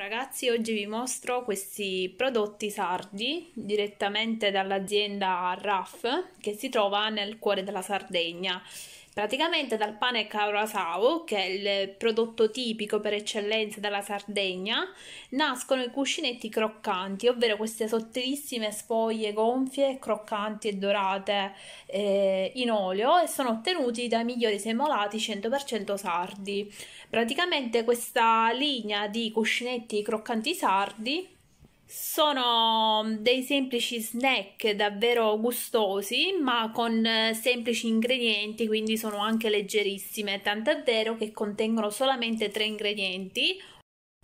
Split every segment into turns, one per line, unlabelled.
ragazzi, oggi vi mostro questi prodotti sardi direttamente dall'azienda RAF che si trova nel cuore della Sardegna. Praticamente dal pane caurasao, che è il prodotto tipico per eccellenza della Sardegna, nascono i cuscinetti croccanti, ovvero queste sottilissime sfoglie gonfie, croccanti e dorate eh, in olio e sono ottenuti dai migliori semolati 100% sardi. Praticamente questa linea di cuscinetti croccanti sardi sono mm, dei semplici snack davvero gustosi, ma con eh, semplici ingredienti, quindi sono anche leggerissime, tant'è vero che contengono solamente tre ingredienti: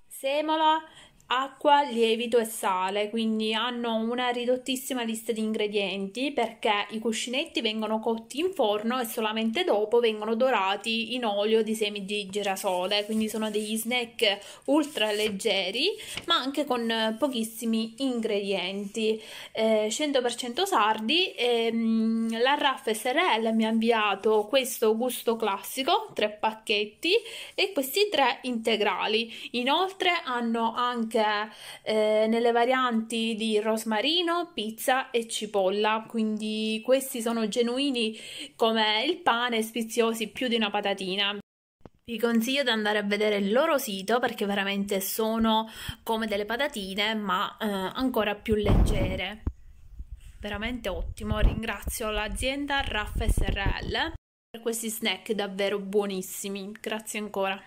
semola, acqua, lievito e sale, quindi hanno una ridottissima lista di ingredienti perché i cuscinetti vengono cotti in forno e solamente dopo vengono dorati in olio di semi di girasole, quindi sono degli snack ultra leggeri ma anche con pochissimi ingredienti, eh, 100% sardi. Ehm, la Raff SRL mi ha inviato questo gusto classico, tre pacchetti e questi tre integrali. Inoltre hanno anche anche eh, nelle varianti di rosmarino, pizza e cipolla, quindi questi sono genuini come il pane, spiziosi più di una patatina. Vi consiglio di andare a vedere il loro sito perché veramente sono come delle patatine ma eh, ancora più leggere. Veramente ottimo, ringrazio l'azienda Raff SRL per questi snack davvero buonissimi. Grazie ancora.